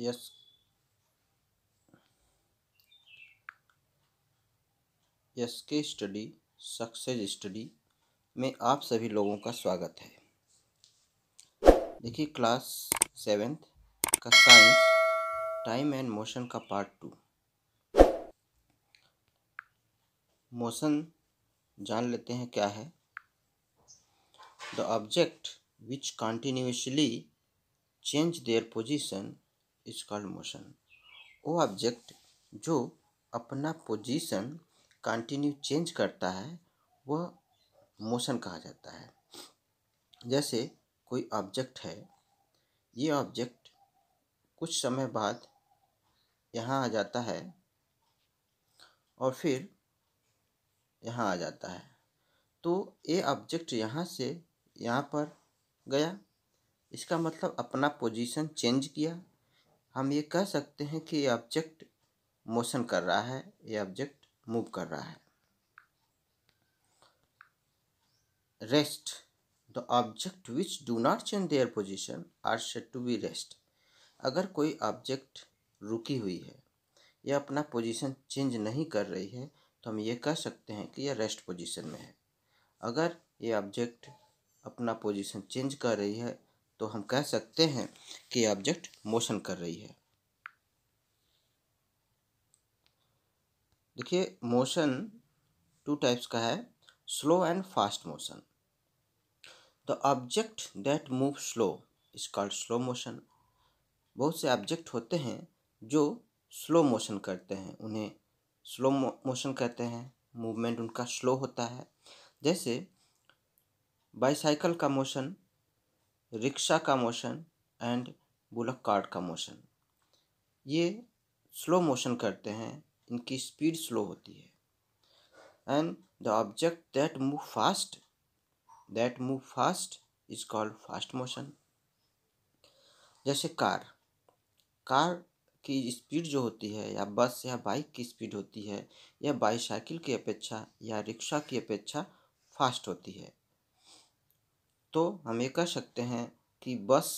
Yes S K study success study में आप सभी लोगों का स्वागत है देखिए क्लास सेवेंथ का साइंस टाइम एंड मोशन का पार्ट टू मोशन जान लेते हैं क्या है the object which continuously change their position is called motion वो ऑब्जेक्ट जो अपना पोजीशन कंटिन्यू चेंज करता है वह मोशन कहा जाता है जैसे कोई ऑब्जेक्ट है ये ऑब्जेक्ट कुछ समय बाद यहाँ आ जाता है और फिर यहाँ आ जाता है तो ये ऑब्जेक्ट यहाँ से यहाँ पर गया इसका मतलब अपना पोजीशन चेंज किया हम ये कह सकते हैं कि ये ऑब्जेक्ट मोशन कर रहा है ये ऑब्जेक्ट मूव कर रहा है rest the object which do not change their position are said to be rest अगर कोई ऑब्जेक्ट रुकी हुई है या अपना पोजिशन चेंज नहीं कर रही है तो हम ये कह सकते हैं कि यह रेस्ट पोजिशन में है अगर ये ऑब्जेक्ट अपना पोजिशन चेंज कर रही है तो हम कह सकते हैं कि ऑब्जेक्ट मोशन कर रही है देखिए मोशन टू टाइप्स का है slow and fast motion the object that move slow is called slow motion बहुत से ऑब्जेक्ट होते हैं जो स्लो मोशन करते हैं उन्हें स्लो मोशन कहते हैं मूवमेंट उनका स्लो होता है जैसे बाईसाइकिल का मोशन रिक्शा का मोशन एंड बुलक कार्ड का मोशन ये स्लो मोशन करते हैं इनकी स्पीड स्लो होती है and the object that move fast that move fast is called fast motion जैसे कार कार की स्पीड जो होती है या बस या बाइक की स्पीड होती है या बाईसाइकिल की अपेक्षा या रिक्शा की अपेक्षा फास्ट होती है तो हम ये कह सकते हैं कि बस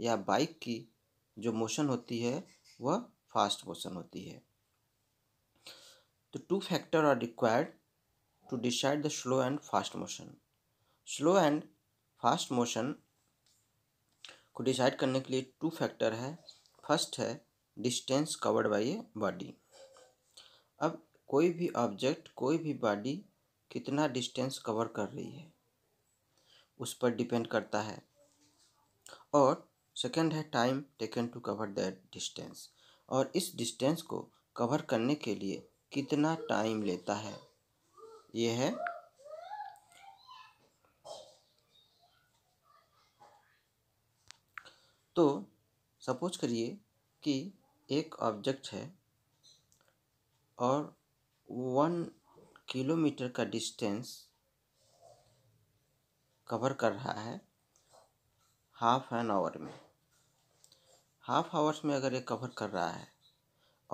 या बाइक की जो मोशन होती है वह फास्ट मोशन होती है तो two factor are required to decide the slow and fast motion slow and fast motion को डिसाइड करने के लिए टू फैक्टर है फर्स्ट है distance covered by a body अब कोई भी ऑब्जेक्ट कोई भी बॉडी कितना डिस्टेंस कवर कर रही है उस पर डिपेंड करता है और सेकेंड है time taken to cover that distance और इस डिस्टेंस को कवर करने के लिए कितना टाइम लेता है ये है तो सपोज करिए कि एक ऑब्जेक्ट है और वन किलोमीटर का डिस्टेंस कवर कर रहा है हाफ एन आवर में हाफ आवर्स में अगर ये कवर कर रहा है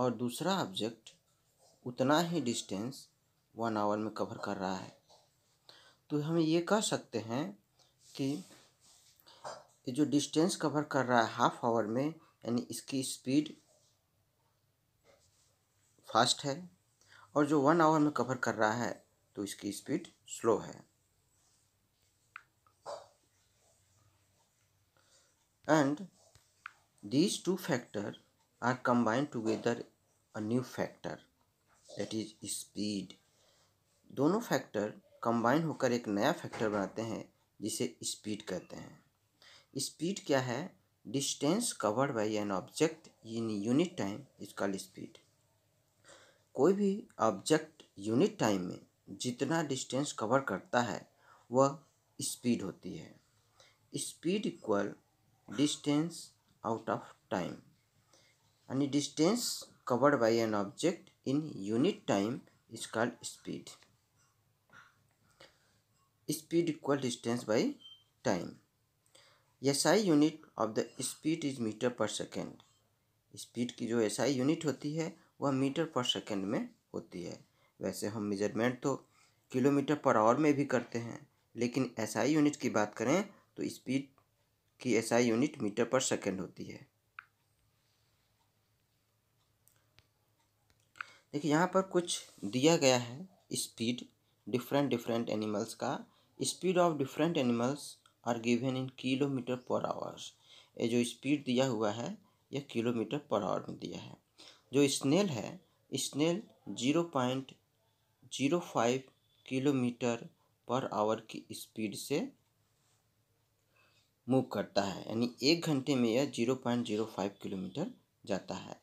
और दूसरा ऑब्जेक्ट उतना ही डिस्टेंस वन आवर में कवर कर रहा है तो हम ये कह सकते हैं कि ये जो डिस्टेंस कवर कर रहा है हाफ आवर में यानी इसकी स्पीड फास्ट है और जो वन आवर में कवर कर रहा है तो इसकी स्पीड स्लो है and these two factors are combined together a new factor that is speed दोनों फैक्टर कंबाइन होकर एक नया फैक्टर बनाते हैं जिसे स्पीड कहते हैं स्पीड क्या है distance covered by an object in unit time is called speed कोई भी ऑब्जेक्ट यूनिट टाइम में जितना डिस्टेंस कवर करता है वह स्पीड होती है speed equal distance out of time यानी distance covered by an object in unit time is called speed speed equal distance by time S I unit of the speed is metre per second speed की जो S I unit होती है वह metre per second में होती है वैसे हम मेजरमेंट तो किलोमीटर पर आवर में भी करते हैं लेकिन एस आई यूनिट की बात करें तो स्पीड की SI unit metre per second होती है देखिए यहाँ पर कुछ दिया गया है स्पीड डिफरेंट डिफरेंट एनिमल्स का speed of different animals are given in kilometre per hours ये जो स्पीड दिया हुआ है यह किलोमीटर पर आवर में दिया है जो स्नेल है snail zero point zero five kilometre per hour की स्पीड से मूव करता है यानी एक घंटे में यह zero point zero five kilometre जाता है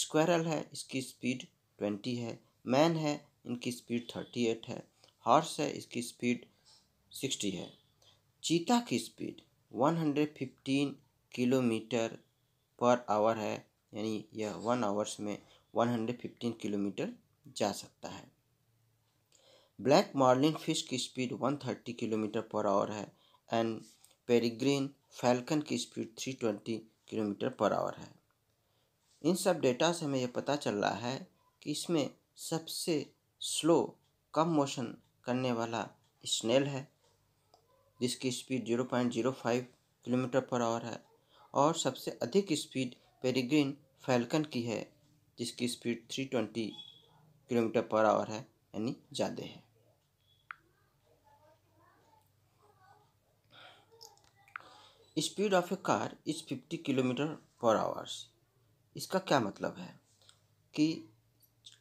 स्क्वायरल है इसकी स्पीड ट्वेंटी है मैन है इनकी स्पीड थर्टी एट है हॉर्स है इसकी स्पीड सिक्सटी है चीता की speed one hundred fifteen kilometre per hour है यानी यह वन आवर्स में वन हंड्रेड फिफ्टीन किलोमीटर जा सकता है ब्लैक मार्लिन फिश की speed one thirty kilometre per hour है एंड पेरिग्रीन फैल्कन की स्पीड 320 किलोमीटर पर आवर है इन सब डेटा से हमें यह पता चल रहा है कि इसमें सबसे स्लो कम मोशन करने वाला स्नेल है जिसकी स्पीड 0.05 किलोमीटर पर आवर है और सबसे अधिक स्पीड पेरिग्रीन फैल्कन की है जिसकी स्पीड 320 किलोमीटर पर आवर है यानी ज़्यादा है speed of a car is fifty kilometre per hours इसका क्या मतलब है कि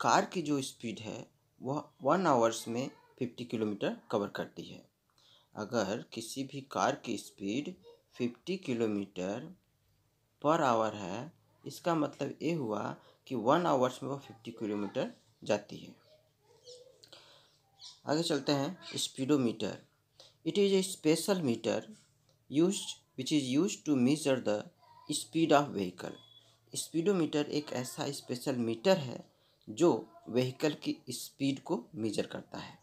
कार की जो स्पीड है वह वन आवर्स में फिफ्टी किलोमीटर कवर करती है अगर किसी भी कार की speed fifty kilometre per hour है इसका मतलब ये हुआ कि वन आवर्स में वह फिफ्टी किलोमीटर जाती है आगे चलते हैं speedometer it is a special meter used which is use to measure the speed of vehicle speedometer एक ऐसा स्पेशल मीटर है जो व्हीकल की स्पीड को मेजर करता है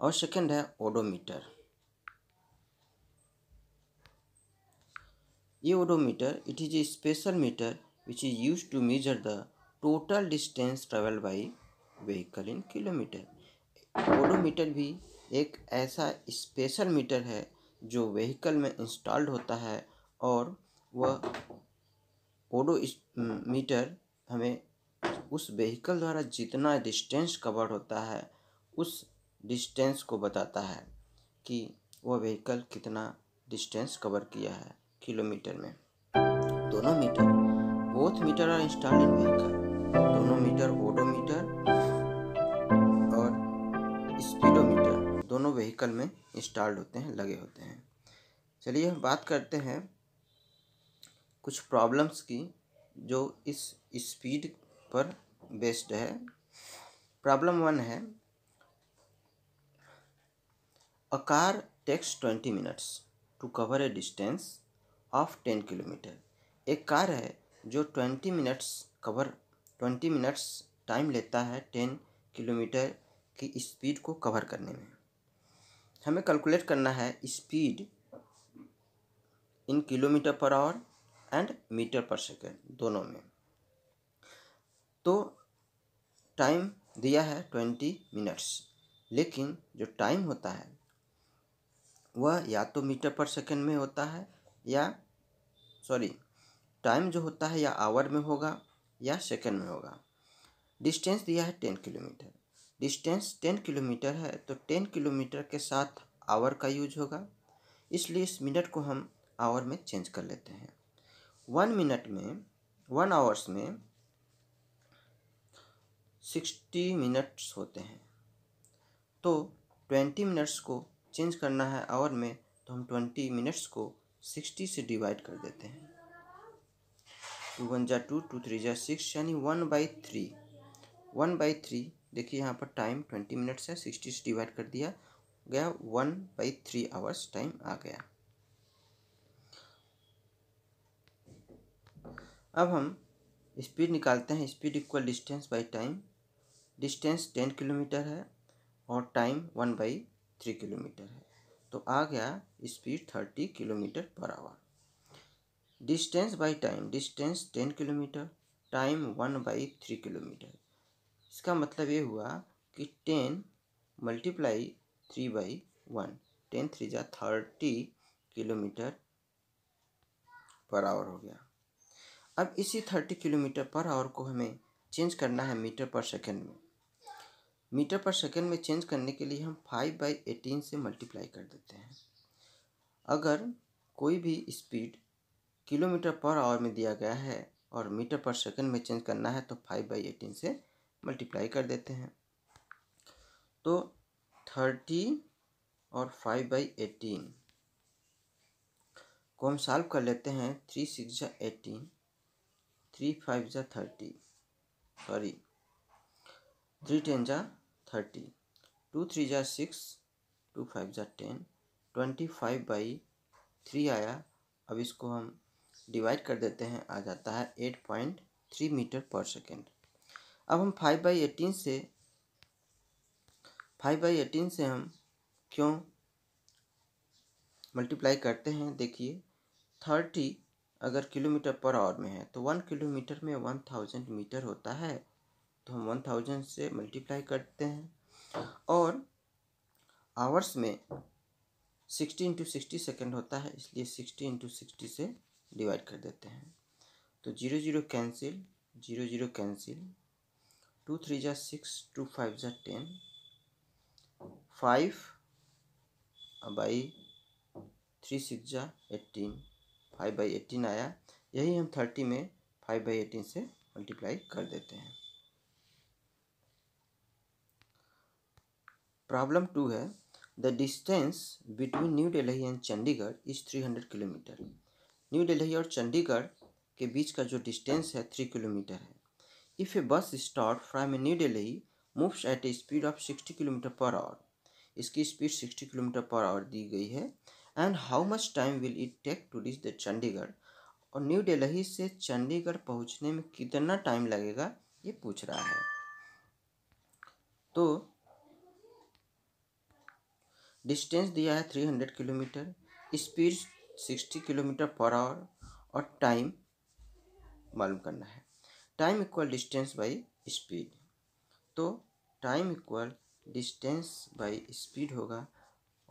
और सेकंड है ओडोमीटर ये odometer it is a special meter which is use to measure the total distance travel by vehicle in kilometre odometer भी एक ऐसा स्पेशल मीटर है जो व्हीकल में इंस्टॉल्ड होता है और वह ओडो मीटर हमें उस व्हीकल द्वारा जितना डिस्टेंस कवर होता है उस डिस्टेंस को बताता है कि वह व्हीकल कितना डिस्टेंस कवर किया है किलोमीटर में दोनों मीटर बोथ मीटर और इंस्टॉल्ड इन व्हीकल दोनों मीटर ओडोमीटर व्हीकल में इंस्टॉल्ड होते हैं लगे होते हैं चलिए हम बात करते हैं कुछ प्रॉब्लम्स की जो इस स्पीड पर बेस्ड है प्रॉब्लम वन है a car takes twenty minutes to cover a distance of ten kilometre एक कार है जो twenty minutes cover twenty minutes time लेता है टेन किलोमीटर की स्पीड को कवर करने में हमें कैलकुलेट करना है speed in kilometre per hour and metre per second दोनों में तो टाइम दिया है ट्वेंटी मिनट्स लेकिन जो टाइम होता है वह या तो मीटर पर सेकेंड में होता है या सॉरी टाइम जो होता है या आवर में होगा या सेकेंड में होगा डिस्टेंस दिया है ten kilometre distance ten kilometre है तो टेन किलोमीटर के साथ आवर का यूज होगा इसलिए इस मिनट को हम आवर में चेंज कर लेते हैं वन मिनट में वन आवर्स में सिक्सटी मिनट्स होते हैं तो ट्वेंटी मिनट्स को चेंज करना है आवर में तो हम ट्वेंटी मिनट्स को सिक्सटी से डिवाइड कर देते हैं टू वन जा टू टू थ्री जा सिक्स यानी one by three one by three देखिए यहाँ पर टाइम ट्वेंटी मिनट्स है सिक्सटी से डिवाइड कर दिया गया one by three hours time आ गया अब हम स्पीड निकालते हैं speed equal distance by time distance ten kilometre है और time one by three kilometre है तो आ गया speed thirty kilometre per hour distance by time distance ten kilometre time one by three kilometre इसका मतलब ये हुआ कि ten multiply three by one ten three जा थर्टी किलोमीटर पर आवर हो गया अब इसी थर्टी किलोमीटर पर आवर को हमें चेंज करना है मीटर पर सेकेंड में मीटर पर सेकेंड में चेंज करने के लिए हम फाइव बाई एटीन से मल्टीप्लाई कर देते हैं अगर कोई भी स्पीड किलोमीटर पर आवर में दिया गया है और मीटर पर सेकंड में चेंज करना है तो फाइव बाई एटीन से मल्टीप्लाई कर देते हैं तो थर्टी और फाइव बाई एटीन को हम सॉल्व कर लेते हैं थ्री सिक्स जा एटीन थ्री फाइव जा थर्टी सॉरी थ्री टेन जा थर्टी टू थ्री जा सिक्स टू फाइव जा ten twenty five by three आया अब इसको हम डिवाइड कर देते हैं आ जाता है eight point three metre per second अब हम फाइव बाई एटीन से फाइव बाई एटीन से हम क्यों मल्टीप्लाई करते हैं देखिए थर्टी अगर किलोमीटर पर आवर में है तो वन किलोमीटर में वन थाउजेंड मीटर होता है तो हम वन थाउजेंड से मल्टीप्लाई करते हैं और आवर्स में सिक्सटी इंटू सिक्सटी सेकेंड होता है इसलिए सिक्सटी इंटू सिक्सटी से डिवाइड कर देते हैं तो zero zero cancel zero zero cancel two three ज़ा सिक्स टू फाइव ज़ा ten five by three six ज़ा एट्टीन फाइव बाई एटीन आया यही हम थर्टी में फाइव बाई एटीन से मल्टीप्लाई कर देते हैं प्रॉब्लम टू है the distance between New Delhi and Chandigarh is three hundred kilometre New Delhi और चंडीगढ़ के बीच का जो डिस्टेंस है थ्री किलोमीटर है If a bus start from New Delhi moves at a speed of 60 km per hour, इसकी स्पीड 60 किलोमीटर पर आवर दी गई है and how much time will it take to reach the Chandigarh और New Delhi से चंडीगढ़ पहुंचने में कितना टाइम लगेगा ये पूछ रहा है तो डिस्टेंस दिया है 300 kilometre speed 60 kilometre per hour और टाइम मालूम करना है time equal distance by speed तो time equal distance by speed होगा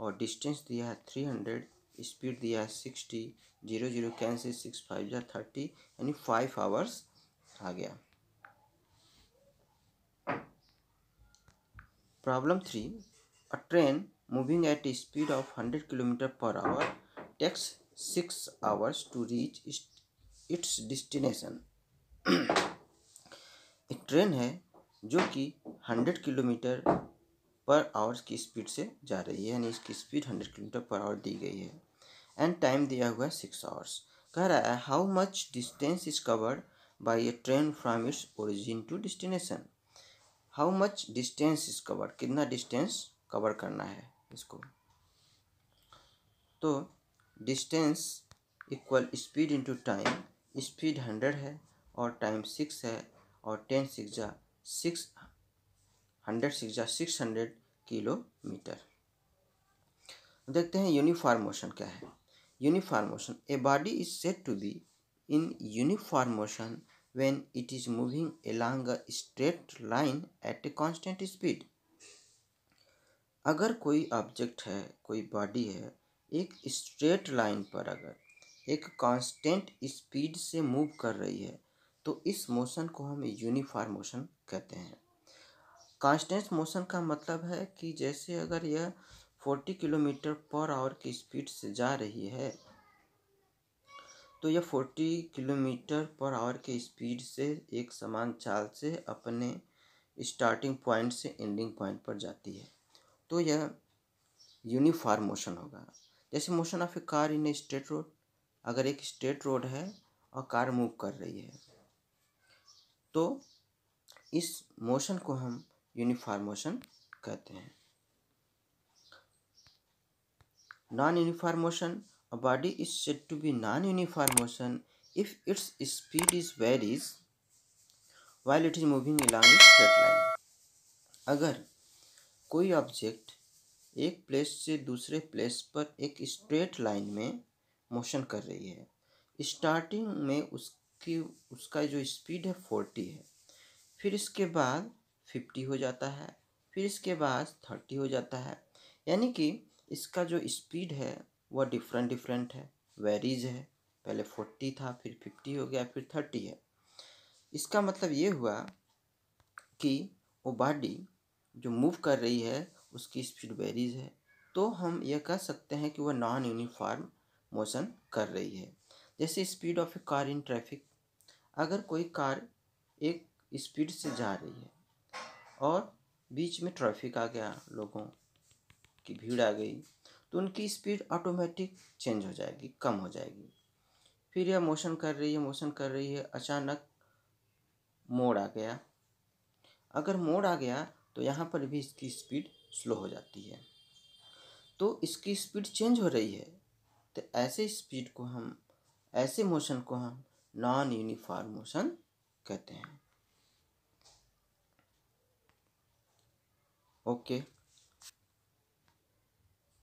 और डिस्टेंस दिया है थ्री हंड्रेड स्पीड दिया है sixty zero zero cancel six five जो थर्टी यानी फाइव आवर्स आ गया problem three a train moving at speed of hundred kilometre per hour takes six hours to reach its destination train है जो कि hundred kilometre per hours की speed से जा रही है यानी इसकी speed hundred kilometre per hour दी गई है एंड टाइम दिया हुआ है सिक्स आवर्स कह रहा है how much distance is covered by a train from its origin to destination how much distance is cover कितना डिस्टेंस कवर करना है इसको तो distance equal speed into time speed hundred है और टाइम सिक्स है और टेन सिक्स जा सिक्स हंड्रेड सिक्स जा सिक्स हंड्रेड किलोमीटर देखते हैं यूनिफॉर्म मोशन क्या है uniform motion a body is said to be in uniform motion when it is moving along a straight line at a constant speed अगर कोई object है कोई body है एक स्ट्रेट लाइन पर अगर एक कांस्टेंट स्पीड से मूव कर रही है तो इस मोशन को हम यूनिफॉर्म मोशन कहते हैं कांस्टेंट मोशन का मतलब है कि जैसे अगर यह फोर्टी किलोमीटर पर आवर की स्पीड से जा रही है तो यह फोर्टी किलोमीटर पर आवर के स्पीड से एक समान चाल से अपने स्टार्टिंग पॉइंट से एंडिंग पॉइंट पर जाती है तो यह यूनिफॉर्म मोशन होगा जैसे motion of a car in a straight road अगर एक स्ट्रेट रोड है और कार मूव कर रही है तो इस मोशन को हम यूनिफॉर्म मोशन कहते हैं non uniform motion a body is said to be non uniform motion if its speed is varies while it is moving along its line अगर कोई ऑब्जेक्ट एक प्लेस से दूसरे प्लेस पर एक स्ट्रेट लाइन में मोशन कर रही है स्टार्टिंग में उस कि उसका जो स्पीड है फोर्टी है फिर इसके बाद फिफ्टी हो जाता है फिर इसके बाद थर्टी हो जाता है यानी कि इसका जो स्पीड है वह डिफरेंट डिफरेंट है वेरीज है पहले फोर्टी था फिर फिफ्टी हो गया फिर थर्टी है इसका मतलब ये हुआ कि वो बॉडी जो मूव कर रही है उसकी स्पीड वेरीज है तो हम यह कह सकते हैं कि वह नॉन यूनिफॉर्म मोशन कर रही है जैसे speed of a car in traffic अगर कोई कार एक स्पीड से जा रही है और बीच में ट्रैफिक आ गया लोगों की भीड़ आ गई तो उनकी स्पीड ऑटोमेटिक चेंज हो जाएगी कम हो जाएगी फिर यह मोशन कर रही है मोशन कर रही है अचानक मोड़ आ गया अगर मोड़ आ गया तो यहाँ पर भी इसकी स्पीड स्लो हो जाती है तो इसकी स्पीड चेंज हो रही है तो ऐसे स्पीड को हम ऐसे मोशन को हम नॉन यूनिफॉर्म मोशन कहते हैं ओके okay.